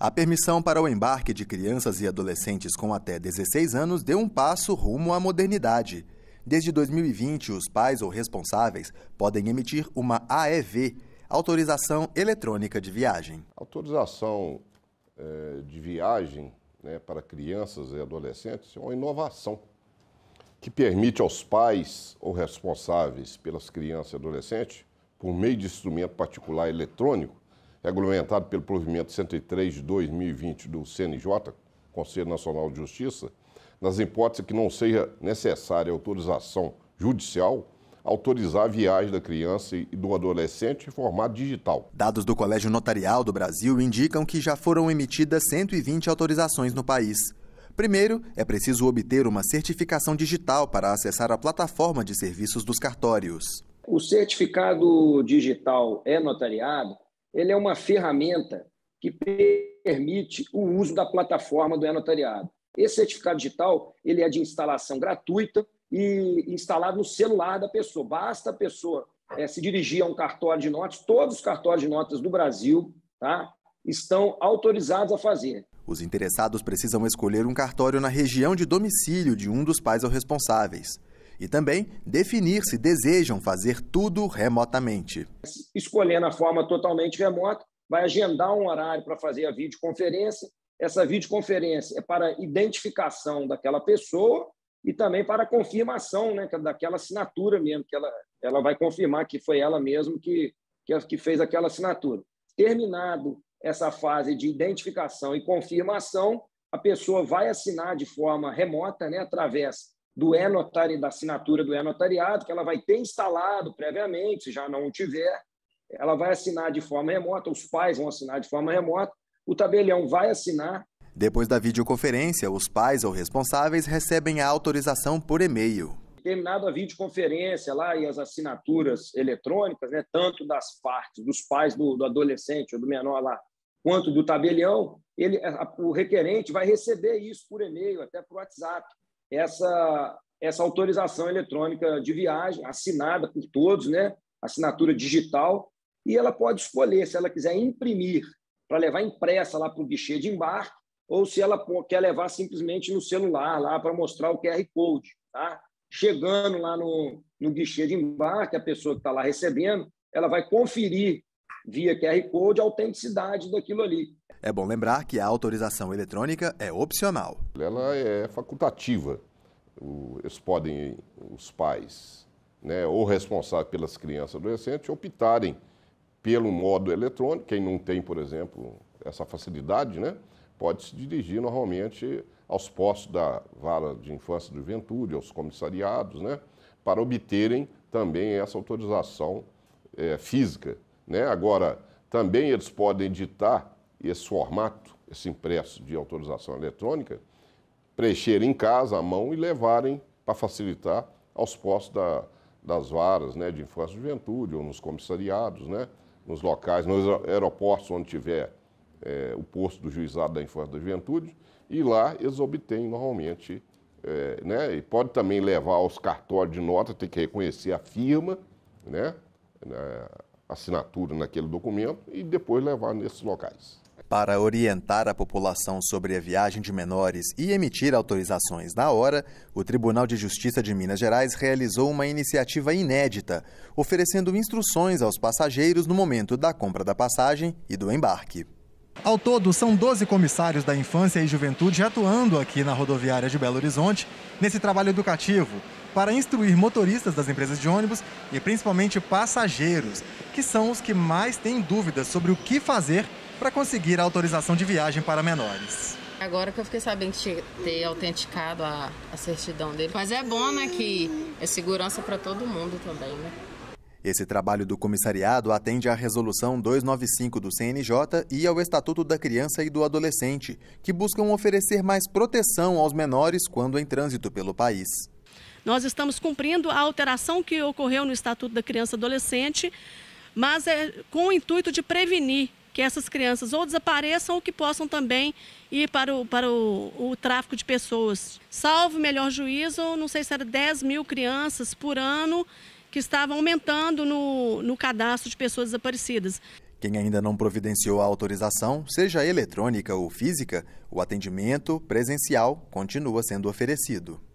A permissão para o embarque de crianças e adolescentes com até 16 anos deu um passo rumo à modernidade. Desde 2020, os pais ou responsáveis podem emitir uma AEV, Autorização Eletrônica de Viagem. Autorização eh, de viagem né, para crianças e adolescentes é uma inovação que permite aos pais ou responsáveis pelas crianças e adolescentes, por meio de instrumento particular eletrônico, regulamentado pelo provimento 103 de 2020 do CNJ, Conselho Nacional de Justiça, nas hipóteses que não seja necessária autorização judicial, autorizar a viagem da criança e do adolescente em formato digital. Dados do Colégio Notarial do Brasil indicam que já foram emitidas 120 autorizações no país. Primeiro, é preciso obter uma certificação digital para acessar a plataforma de serviços dos cartórios. O certificado digital é notariado ele é uma ferramenta que permite o uso da plataforma do e-notariado. Esse certificado digital ele é de instalação gratuita e instalado no celular da pessoa. Basta a pessoa é, se dirigir a um cartório de notas, todos os cartórios de notas do Brasil tá, estão autorizados a fazer. Os interessados precisam escolher um cartório na região de domicílio de um dos pais ou responsáveis e também definir se desejam fazer tudo remotamente. Escolhendo a forma totalmente remota, vai agendar um horário para fazer a videoconferência. Essa videoconferência é para identificação daquela pessoa e também para confirmação né, é daquela assinatura mesmo, que ela, ela vai confirmar que foi ela mesma que, que, que fez aquela assinatura. Terminado essa fase de identificação e confirmação, a pessoa vai assinar de forma remota, né, através do e-notari, da assinatura do e-notariado, que ela vai ter instalado previamente, se já não tiver, ela vai assinar de forma remota, os pais vão assinar de forma remota, o tabelião vai assinar. Depois da videoconferência, os pais ou responsáveis recebem a autorização por e-mail. Terminada a videoconferência lá e as assinaturas eletrônicas, né, tanto das partes dos pais do, do adolescente ou do menor lá, quanto do tabelião, ele, o requerente vai receber isso por e-mail, até por WhatsApp essa, essa autorização eletrônica de viagem, assinada por todos, né? assinatura digital, e ela pode escolher se ela quiser imprimir para levar impressa lá para o guichê de embarque ou se ela quer levar simplesmente no celular lá para mostrar o QR Code. Tá? Chegando lá no, no guichê de embarque, a pessoa que está lá recebendo, ela vai conferir via QR Code a autenticidade daquilo ali. É bom lembrar que a autorização eletrônica é opcional. Ela é facultativa. Eles podem, os pais, né, ou responsável pelas crianças e adolescentes, optarem pelo modo eletrônico. Quem não tem, por exemplo, essa facilidade, né, pode se dirigir normalmente aos postos da vara de infância e juventude, aos comissariados, né, para obterem também essa autorização é, física. Né? Agora, também eles podem editar esse formato, esse impresso de autorização eletrônica, preencherem em casa à mão e levarem para facilitar aos postos da, das varas né, de infância e juventude, ou nos comissariados, né, nos locais, nos aeroportos onde tiver é, o posto do juizado da infância e da juventude, e lá eles obtêm normalmente, é, né, e pode também levar aos cartórios de nota, tem que reconhecer a firma, né, né assinatura naquele documento e depois levar nesses locais. Para orientar a população sobre a viagem de menores e emitir autorizações na hora, o Tribunal de Justiça de Minas Gerais realizou uma iniciativa inédita, oferecendo instruções aos passageiros no momento da compra da passagem e do embarque. Ao todo, são 12 comissários da infância e juventude atuando aqui na rodoviária de Belo Horizonte nesse trabalho educativo para instruir motoristas das empresas de ônibus e principalmente passageiros, que são os que mais têm dúvidas sobre o que fazer para conseguir a autorização de viagem para menores. Agora que eu fiquei sabendo de ter autenticado a, a certidão dele. Mas é bom, né, que é segurança para todo mundo também, né? Esse trabalho do comissariado atende à Resolução 295 do CNJ e ao Estatuto da Criança e do Adolescente, que buscam oferecer mais proteção aos menores quando em trânsito pelo país. Nós estamos cumprindo a alteração que ocorreu no Estatuto da Criança e Adolescente, mas é com o intuito de prevenir que essas crianças ou desapareçam ou que possam também ir para o, para o, o tráfico de pessoas. Salvo melhor juízo, não sei se era 10 mil crianças por ano que estavam aumentando no, no cadastro de pessoas desaparecidas. Quem ainda não providenciou a autorização, seja eletrônica ou física, o atendimento presencial continua sendo oferecido.